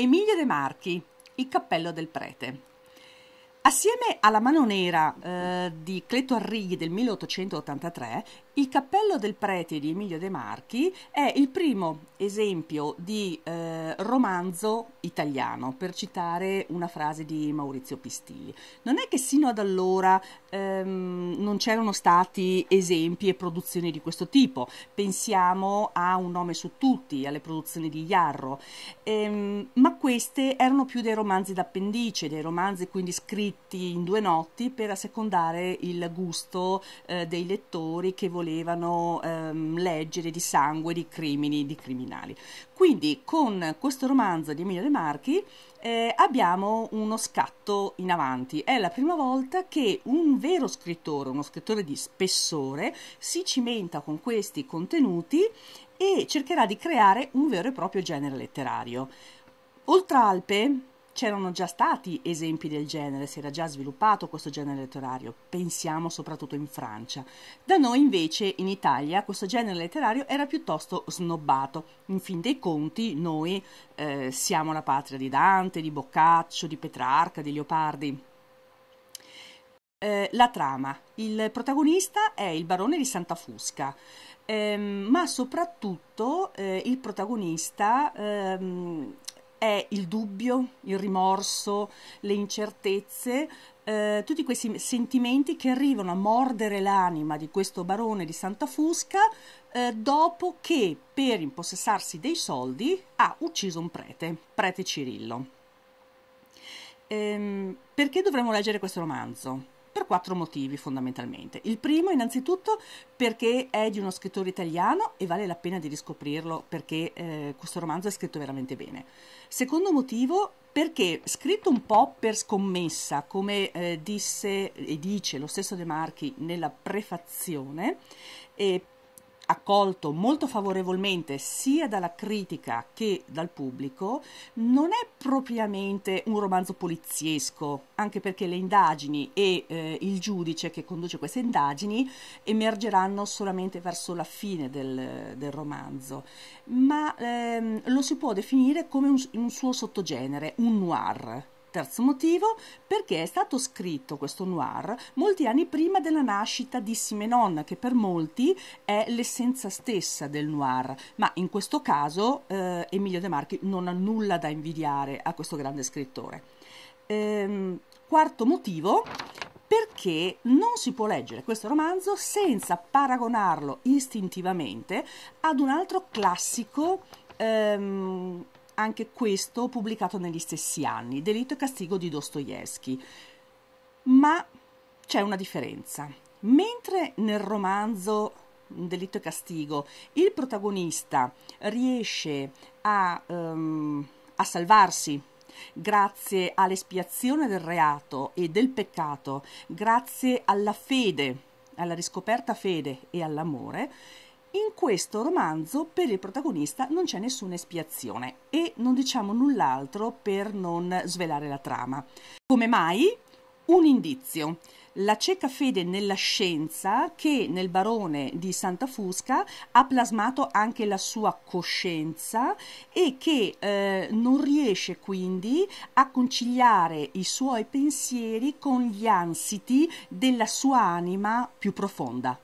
Emilio De Marchi, Il cappello del prete. Assieme alla mano nera eh, di Cleto Arrighi del 1883, il cappello del prete di Emilio De Marchi è il primo esempio di eh, romanzo italiano, per citare una frase di Maurizio Pistilli. Non è che sino ad allora ehm, non c'erano stati esempi e produzioni di questo tipo. Pensiamo a Un nome su tutti, alle produzioni di Iarro, ehm, ma queste erano più dei romanzi d'appendice, dei romanzi quindi scritti in due notti per assecondare il gusto eh, dei lettori che volevano volevano ehm, leggere di sangue, di crimini, di criminali. Quindi con questo romanzo di Emilio De Marchi eh, abbiamo uno scatto in avanti. È la prima volta che un vero scrittore, uno scrittore di spessore, si cimenta con questi contenuti e cercherà di creare un vero e proprio genere letterario. Oltralpe c'erano già stati esempi del genere, si era già sviluppato questo genere letterario, pensiamo soprattutto in Francia. Da noi invece in Italia questo genere letterario era piuttosto snobbato, in fin dei conti noi eh, siamo la patria di Dante, di Boccaccio, di Petrarca, di Leopardi. Eh, la trama. Il protagonista è il barone di Santa Fusca, ehm, ma soprattutto eh, il protagonista ehm, è il dubbio, il rimorso, le incertezze, eh, tutti questi sentimenti che arrivano a mordere l'anima di questo barone di Santa Fusca eh, dopo che per impossessarsi dei soldi ha ucciso un prete, prete Cirillo. Ehm, perché dovremmo leggere questo romanzo? Per quattro motivi fondamentalmente. Il primo innanzitutto perché è di uno scrittore italiano e vale la pena di riscoprirlo perché eh, questo romanzo è scritto veramente bene. Secondo motivo perché scritto un po' per scommessa, come eh, disse e dice lo stesso De Marchi nella prefazione, e eh, accolto molto favorevolmente sia dalla critica che dal pubblico, non è propriamente un romanzo poliziesco, anche perché le indagini e eh, il giudice che conduce queste indagini emergeranno solamente verso la fine del, del romanzo, ma ehm, lo si può definire come un, un suo sottogenere, un noir. Terzo motivo, perché è stato scritto questo noir molti anni prima della nascita di Simenon, che per molti è l'essenza stessa del noir, ma in questo caso eh, Emilio De Marchi non ha nulla da invidiare a questo grande scrittore. Ehm, quarto motivo, perché non si può leggere questo romanzo senza paragonarlo istintivamente ad un altro classico ehm, anche questo pubblicato negli stessi anni, Delitto e castigo di Dostoevsky. Ma c'è una differenza. Mentre nel romanzo Delitto e castigo il protagonista riesce a, um, a salvarsi grazie all'espiazione del reato e del peccato, grazie alla fede, alla riscoperta fede e all'amore, in questo romanzo per il protagonista non c'è nessuna espiazione e non diciamo null'altro per non svelare la trama. Come mai? Un indizio. La cieca fede nella scienza che nel barone di Santa Fusca ha plasmato anche la sua coscienza e che eh, non riesce quindi a conciliare i suoi pensieri con gli ansiti della sua anima più profonda.